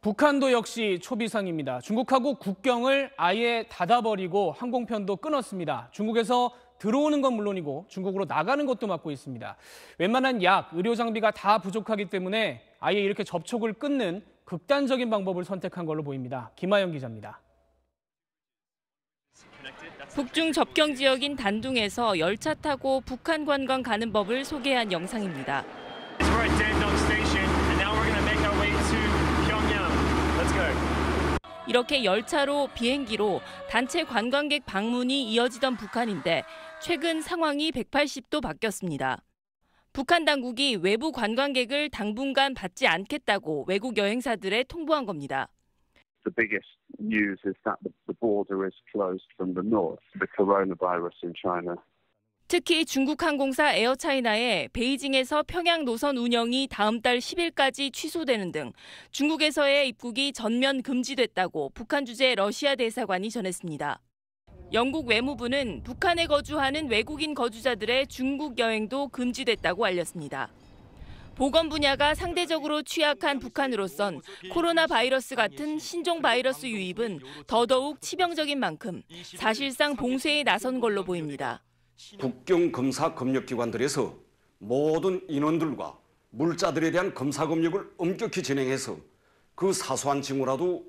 북한도 역시 초비상입니다. 중국하고 국경을 아예 닫아버리고 항공편도 끊었습니다. 중국에서 들어오는 건 물론이고 중국으로 나가는 것도 막고 있습니다. 웬만한 약, 의료 장비가 다 부족하기 때문에 아예 이렇게 접촉을 끊는 극단적인 방법을 선택한 걸로 보입니다. 김하영 기자입니다. 북중 접경 지역인 단둥에서 열차 타고 북한 관광 가는 법을 소개한 영상입니다. 이렇게 열차로 비행기로 단체 관광객 방문이 이어지던 북한인데 최근 상황이 180도 바뀌었습니다. 북한 당국이 외부 관광객을 당분간 받지 않겠다고 외국 여행사들에 통보한 겁니다. the biggest news is that the border is closed from the north. The coronavirus in China 특히 중국 항공사 에어차이나의 베이징에서 평양 노선 운영이 다음 달 10일까지 취소되는 등 중국에서의 입국이 전면 금지됐다고 북한 주재 러시아 대사관이 전했습니다. 영국 외무부는 북한에 거주하는 외국인 거주자들의 중국 여행도 금지됐다고 알렸습니다. 보건 분야가 상대적으로 취약한 북한으로선 코로나 바이러스 같은 신종 바이러스 유입은 더더욱 치명적인 만큼 사실상 봉쇄에 나선 걸로 보입니다. 국경검사 검역기관들에서 모든 인원들과 물자들에 대한 검사 검역을 엄격히 진행해서 그 사소한 징후라도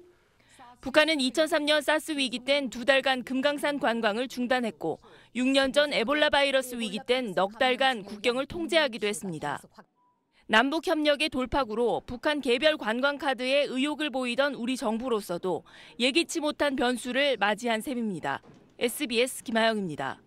북한은 2003년 사스 위기 땐두 달간 금강산 관광을 중단했고 6년 전 에볼라 바이러스 위기 땐넉 달간 국경을 통제하기도 했습니다. 남북 협력의 돌파구로 북한 개별 관광 카드에 의혹을 보이던 우리 정부로서도 예기치 못한 변수를 맞이한 셈입니다. SBS 김하영입니다.